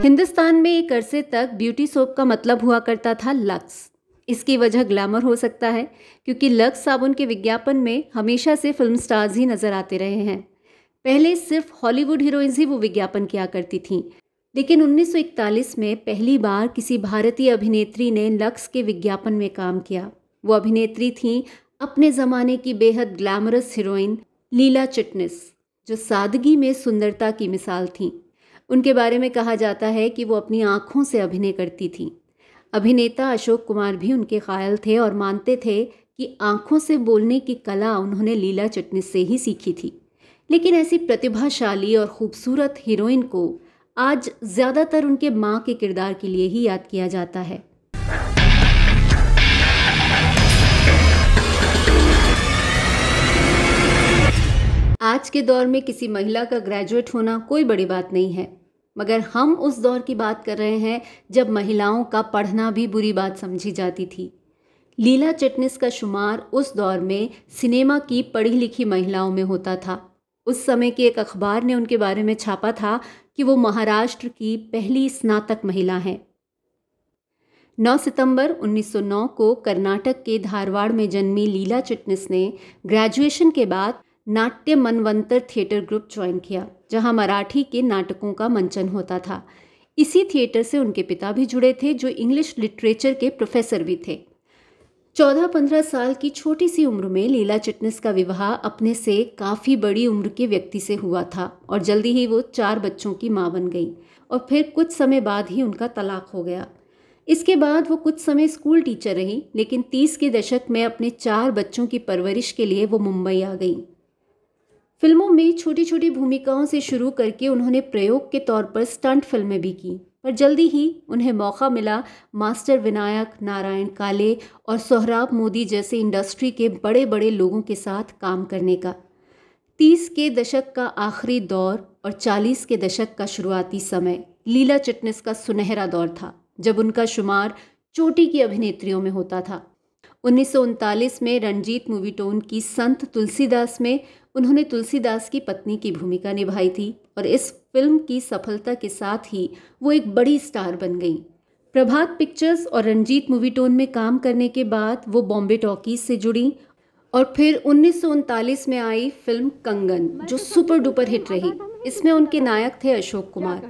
हिंदुस्तान में एक अरसे तक ब्यूटी सोप का मतलब हुआ करता था लक्स इसकी वजह ग्लैमर हो सकता है क्योंकि लक्स साबुन के विज्ञापन में हमेशा से फिल्म स्टार्स ही नज़र आते रहे हैं पहले सिर्फ हॉलीवुड हीरोइंस ही वो विज्ञापन किया करती थीं लेकिन 1941 में पहली बार किसी भारतीय अभिनेत्री ने लक्स के विज्ञापन में काम किया वो अभिनेत्री थीं अपने ज़माने की बेहद ग्लैमरस हीरोइन लीला चिटनिस जो सादगी में सुंदरता की मिसाल थी उनके बारे में कहा जाता है कि वो अपनी आँखों से अभिनय करती थीं अभिनेता अशोक कुमार भी उनके कायल थे और मानते थे कि आँखों से बोलने की कला उन्होंने लीला चटनिस से ही सीखी थी लेकिन ऐसी प्रतिभाशाली और खूबसूरत हीरोइन को आज ज़्यादातर उनके माँ के किरदार के लिए ही याद किया जाता है आज के दौर में किसी महिला का ग्रेजुएट होना कोई बड़ी बात नहीं है मगर हम उस दौर की बात कर रहे हैं जब महिलाओं का पढ़ना भी बुरी बात समझी जाती थी लीला चटनिस का शुमार उस दौर में सिनेमा की पढ़ी लिखी महिलाओं में होता था उस समय के एक अखबार ने उनके बारे में छापा था कि वो महाराष्ट्र की पहली स्नातक महिला हैं 9 सितंबर 1909 को कर्नाटक के धारवाड़ में जन्मी लीला चिटनिस ने ग्रेजुएशन के बाद नाट्य मनवंतर थिएटर ग्रुप ज्वाइन किया जहां मराठी के नाटकों का मंचन होता था इसी थिएटर से उनके पिता भी जुड़े थे जो इंग्लिश लिटरेचर के प्रोफेसर भी थे चौदह पंद्रह साल की छोटी सी उम्र में लीला चिटनिस का विवाह अपने से काफ़ी बड़ी उम्र के व्यक्ति से हुआ था और जल्दी ही वो चार बच्चों की माँ बन गई और फिर कुछ समय बाद ही उनका तलाक हो गया इसके बाद वो कुछ समय स्कूल टीचर रही लेकिन तीस के दशक में अपने चार बच्चों की परवरिश के लिए वो मुंबई आ गई फिल्मों में छोटी छोटी भूमिकाओं से शुरू करके उन्होंने प्रयोग के तौर पर स्टंट फिल्में भी की पर जल्दी ही उन्हें मौका मिला मास्टर विनायक नारायण काले और सोहराब मोदी जैसे इंडस्ट्री के बड़े बड़े लोगों के साथ काम करने का तीस के दशक का आखिरी दौर और चालीस के दशक का शुरुआती समय लीला चिटनेस का सुनहरा दौर था जब उनका शुमार चोटी की अभिनेत्रियों में होता था उन्नीस में रणजीत मूवी टोन की संत तुलसीदास में उन्होंने तुलसीदास की पत्नी की भूमिका निभाई थी और इस फिल्म की सफलता के साथ ही वो एक बड़ी स्टार बन गई प्रभात पिक्चर्स और रणजीत मूवी टोन में काम करने के बाद वो बॉम्बे टॉकीज से जुड़ी और फिर उन्नीस में आई फिल्म कंगन जो सुपर डुपर हिट रही इसमें उनके नायक थे अशोक कुमार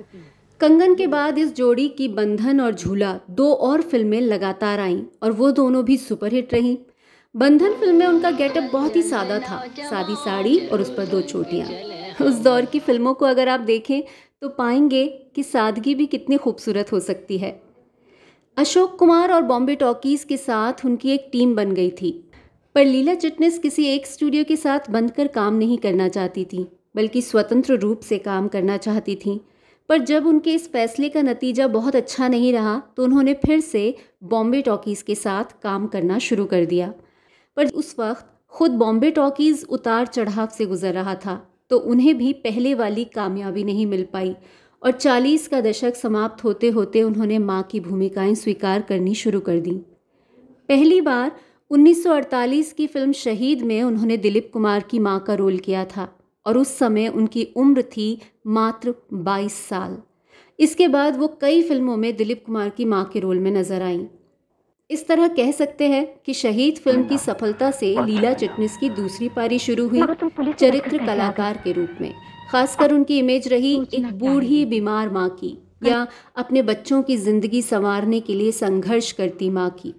कंगन के बाद इस जोड़ी की बंधन और झूला दो और फिल्में लगातार आईं और वो दोनों भी सुपरहिट रहीं बंधन फिल्म में उनका गेटअप बहुत ही सादा था सादी साड़ी और उस पर दो चोटियाँ उस दौर की फिल्मों को अगर आप देखें तो पाएंगे कि सादगी भी कितनी खूबसूरत हो सकती है अशोक कुमार और बॉम्बे टॉकीज़ के साथ उनकी एक टीम बन गई थी पर लीला चिटनेस किसी एक स्टूडियो के साथ बंद कर काम नहीं करना चाहती थी बल्कि स्वतंत्र रूप से काम करना चाहती थी पर जब उनके इस फैसले का नतीजा बहुत अच्छा नहीं रहा तो उन्होंने फिर से बॉम्बे टॉकीज़ के साथ काम करना शुरू कर दिया पर उस वक्त खुद बॉम्बे टॉकीज़ उतार चढ़ाव से गुजर रहा था तो उन्हें भी पहले वाली कामयाबी नहीं मिल पाई और 40 का दशक समाप्त होते होते उन्होंने माँ की भूमिकाएं स्वीकार करनी शुरू कर दी पहली बार 1948 की फिल्म शहीद में उन्होंने दिलीप कुमार की माँ का रोल किया था और उस समय उनकी उम्र थी मात्र 22 साल इसके बाद वो कई फिल्मों में दिलीप कुमार की माँ के रोल में नजर आईं इस तरह कह सकते हैं कि शहीद फिल्म की सफलता से लीला चिटनिस की दूसरी पारी शुरू हुई चरित्र कलाकार के रूप में खासकर उनकी इमेज रही एक बूढ़ी बीमार माँ की या अपने बच्चों की जिंदगी संवारने के लिए संघर्ष करती माँ की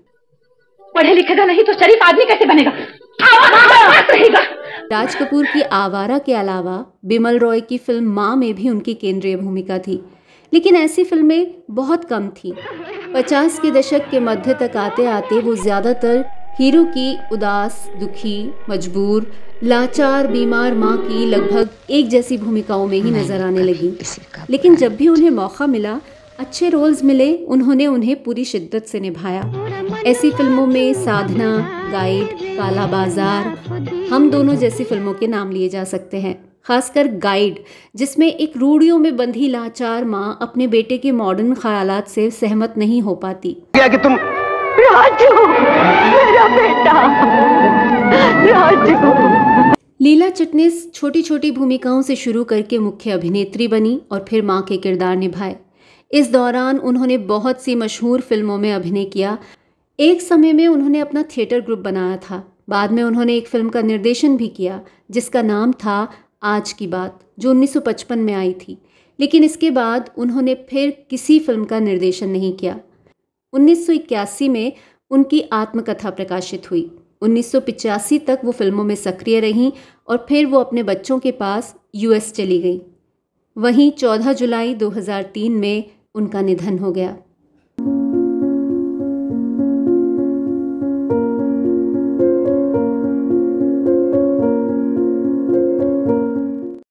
पढ़े लिखेगा नहीं तो शरीफ आदमी कैसे बनेगा आवा, आवा, राज कपूर की आवारा के अलावा बिमल रॉय की फिल्म माँ में भी उनकी केंद्रीय भूमिका थी लेकिन ऐसी फिल्में बहुत कम थी पचास के दशक के मध्य तक आते आते वो ज़्यादातर हीरो की उदास दुखी मजबूर लाचार बीमार माँ की लगभग एक जैसी भूमिकाओं में ही नजर आने लगी लेकिन जब भी उन्हें मौका मिला अच्छे रोल्स मिले उन्होंने उन्हें पूरी शिद्दत से निभाया ऐसी फिल्मों में साधना गाइड काला बाजार हम दोनों जैसी फिल्मों के नाम लिए जा सकते हैं खासकर गाइड जिसमें एक रूढ़ियों में बंधी लाचार माँ अपने बेटे के मॉडर्न ख्याल से सहमत नहीं हो पाती कि तुम राजू मेरा बेटा राजू लीला चिटनिस छोटी छोटी भूमिकाओं से शुरू करके मुख्य अभिनेत्री बनी और फिर माँ के किरदार निभाए इस दौरान उन्होंने बहुत सी मशहूर फिल्मों में अभिनय किया एक समय में उन्होंने अपना थिएटर ग्रुप बनाया था बाद में उन्होंने एक फिल्म का निर्देशन भी किया जिसका नाम था आज की बात जो 1955 में आई थी लेकिन इसके बाद उन्होंने फिर किसी फिल्म का निर्देशन नहीं किया 1981 में उनकी आत्मकथा प्रकाशित हुई 1985 तक वो फिल्मों में सक्रिय रहीं और फिर वो अपने बच्चों के पास यूएस चली गई वहीं 14 जुलाई 2003 में उनका निधन हो गया